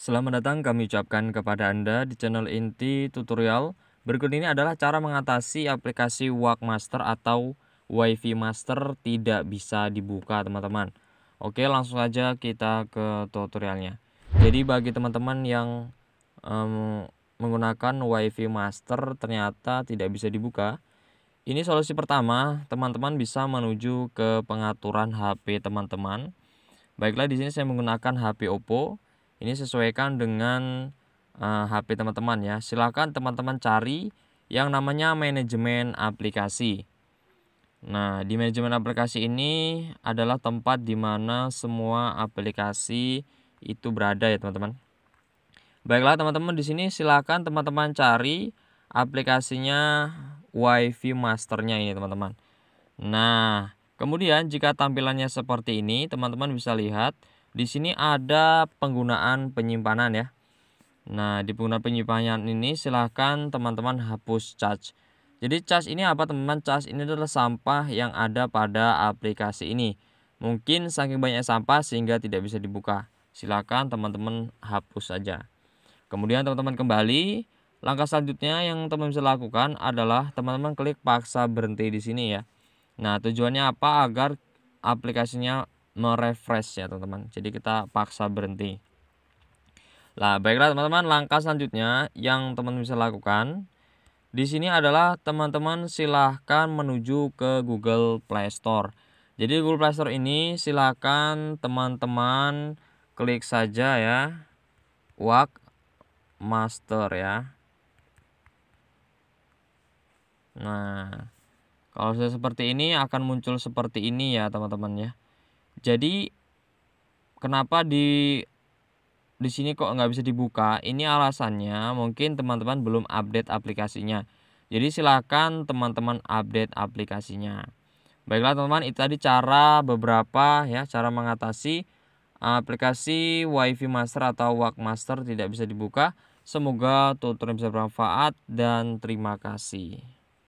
Selamat datang kami ucapkan kepada Anda di channel inti tutorial. Berikut ini adalah cara mengatasi aplikasi Master atau WiFi Master tidak bisa dibuka teman-teman. Oke langsung saja kita ke tutorialnya. Jadi bagi teman-teman yang um, menggunakan WiFi Master ternyata tidak bisa dibuka. Ini solusi pertama, teman-teman bisa menuju ke pengaturan HP teman-teman. Baiklah di sini saya menggunakan HP Oppo ini sesuaikan dengan uh, eh, HP teman-teman ya. Silakan teman-teman cari yang namanya manajemen aplikasi. Nah, di manajemen aplikasi ini adalah tempat di mana semua aplikasi itu berada ya, teman-teman. Baiklah, teman-teman di sini silakan teman-teman cari aplikasinya WiFi Masternya ini, teman-teman. Nah, kemudian jika tampilannya seperti ini, teman-teman bisa lihat di sini ada penggunaan penyimpanan ya. Nah, di penggunaan penyimpanan ini silahkan teman-teman hapus charge. Jadi charge ini apa teman-teman? Charge ini adalah sampah yang ada pada aplikasi ini. Mungkin saking banyak sampah sehingga tidak bisa dibuka. Silakan teman-teman hapus saja. Kemudian teman-teman kembali. Langkah selanjutnya yang teman-teman bisa lakukan adalah teman-teman klik paksa berhenti di sini ya. Nah tujuannya apa? Agar aplikasinya merefresh ya teman-teman jadi kita paksa berhenti lah baiklah teman-teman langkah selanjutnya yang teman teman bisa lakukan di sini adalah teman-teman silahkan menuju ke Google Play Store jadi Google Play Store ini silahkan teman-teman klik saja ya Wak Master ya Nah kalau sudah seperti ini akan muncul seperti ini ya teman-teman ya jadi kenapa di di sini kok nggak bisa dibuka? Ini alasannya mungkin teman-teman belum update aplikasinya. Jadi silakan teman-teman update aplikasinya. Baiklah teman-teman, itu tadi cara beberapa ya cara mengatasi aplikasi WiFi Master atau WAK Master tidak bisa dibuka. Semoga tutorial bisa bermanfaat dan terima kasih.